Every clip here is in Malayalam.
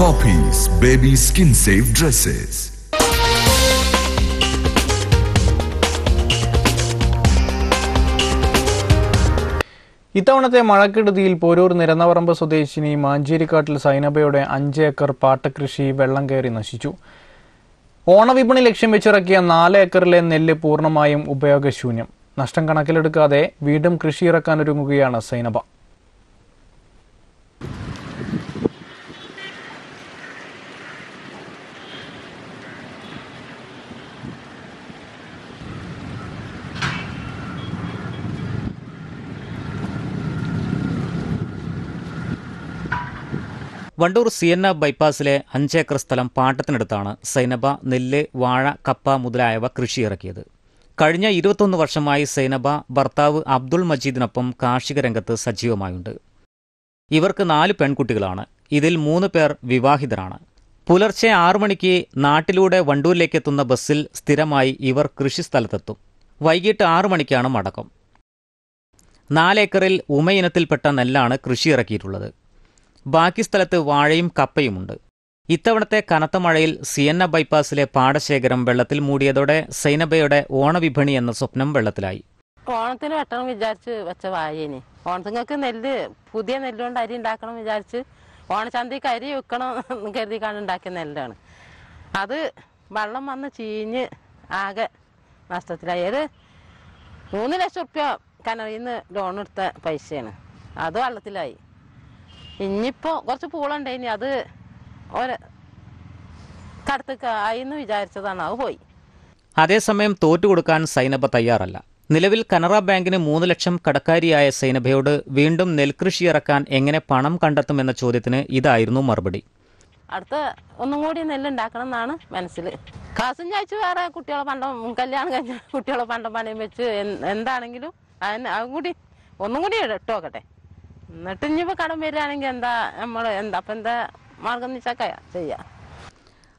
Popees baby skin safe Dresses ഇത്തവണത്തെ മഴക്കെടുതിയിൽ പോരൂർ നിരന്നവറമ്പ് സ്വദേശിനി മാഞ്ചേരിക്കാട്ടിൽ സൈനബയുടെ അഞ്ച് ഏക്കർ പാട്ടകൃഷി വെള്ളം കയറി നശിച്ചു ഓണവിപണി ലക്ഷ്യം വെച്ചിറക്കിയ നാല് ഏക്കറിലെ നെല്ല് പൂർണ്ണമായും ഉപയോഗശൂന്യം നഷ്ടം കണക്കിലെടുക്കാതെ വീണ്ടും കൃഷിയിറക്കാനൊരുങ്ങുകയാണ് സൈനബ വണ്ടൂർ സിയന്ന ബൈപ്പാസിലെ അഞ്ചേക്കർ സ്ഥലം പാട്ടത്തിനടുത്താണ് സൈനബ നെല്ല് വാഴ കപ്പ മുതലായവ കൃഷിയിറക്കിയത് കഴിഞ്ഞ ഇരുപത്തൊന്ന് വർഷമായി സൈനബ ഭർത്താവ് അബ്ദുൾ മജീദിനൊപ്പം കാർഷിക രംഗത്ത് സജീവമായുണ്ട് ഇവർക്ക് നാല് പെൺകുട്ടികളാണ് ഇതിൽ മൂന്ന് പേർ വിവാഹിതരാണ് പുലർച്ചെ ആറു മണിക്ക് നാട്ടിലൂടെ എത്തുന്ന ബസ്സിൽ സ്ഥിരമായി ഇവർ കൃഷിസ്ഥലത്തെത്തും വൈകിട്ട് ആറു മണിക്കാണ് മടക്കം നാലേക്കറിൽ ഉമയിനത്തിൽപ്പെട്ട നെല്ലാണ് കൃഷി ഇറക്കിയിട്ടുള്ളത് ബാക്കി സ്ഥലത്ത് വാഴയും കപ്പയുമുണ്ട് ഇത്തവണത്തെ കനത്ത മഴയിൽ സിയന്ന ബൈപ്പാസിലെ പാടശേഖരം വെള്ളത്തിൽ മൂടിയതോടെ സൈനബയുടെ ഓണവിപണി എന്ന സ്വപ്നം വെള്ളത്തിലായി ഓണത്തിന് വെട്ടണം വിചാരിച്ച് വെച്ച വായേന് ഓണത്തിങ്ങൾക്ക് നെല്ല് പുതിയ നെല്ലുകൊണ്ട് അരി ഉണ്ടാക്കണം വിചാരിച്ച് ഓണച്ചന്തയ്ക്ക് അരി വെക്കണം എന്ന് കാണുണ്ടാക്കിയ നെല്ലാണ് അത് വെള്ളം വന്ന് ചീഞ്ഞ് ആകെ നഷ്ടത്തിലായി അത് മൂന്ന് ലക്ഷം റുപ്യ കിണറിൽ ലോൺ എടുത്ത പൈസയാണ് അത് വെള്ളത്തിലായി ഇനിയിപ്പോ കുറച്ച് പൂളുണ്ട് ഇനി അത് ഒരു കടത്തേക്ക് കായെന്ന് വിചാരിച്ചതാണ് അത് പോയി അതേസമയം തോറ്റുകൊടുക്കാൻ സൈനബ തയ്യാറല്ല നിലവിൽ കനറ ബാങ്കിന് മൂന്ന് ലക്ഷം കടക്കാരിയായ സൈനബയോട് വീണ്ടും നെൽകൃഷി ഇറക്കാൻ എങ്ങനെ പണം കണ്ടെത്തുമെന്ന ചോദ്യത്തിന് ഇതായിരുന്നു മറുപടി അടുത്ത ഒന്നും കൂടി നെല്ലുണ്ടാക്കണം എന്നാണ് മനസ്സിൽ കാസും ചായച്ചു വേറെ കുട്ടികളെ പണ്ടം കല്യാണം കഴിഞ്ഞ കുട്ടികളെ പണ്ടം പണയം വെച്ച് എന്താണെങ്കിലും അതിന് അതും കൂടി ഒന്നും കൂടി ഇട്ടോക്കട്ടെ എന്നിട്ട് ഇനിയിപ്പോ കടം വരികയാണെങ്കിൽ എന്താ നമ്മൾ എന്താ അപ്പം എന്താ മാർഗം വെച്ചാൽ ചെയ്യാം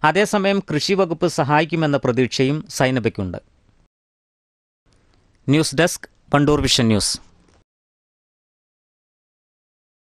അതേസമയം കൃഷി വകുപ്പ് സഹായിക്കുമെന്ന പ്രതീക്ഷയും സൈനബയ്ക്കുണ്ട് news desk Pandur vision news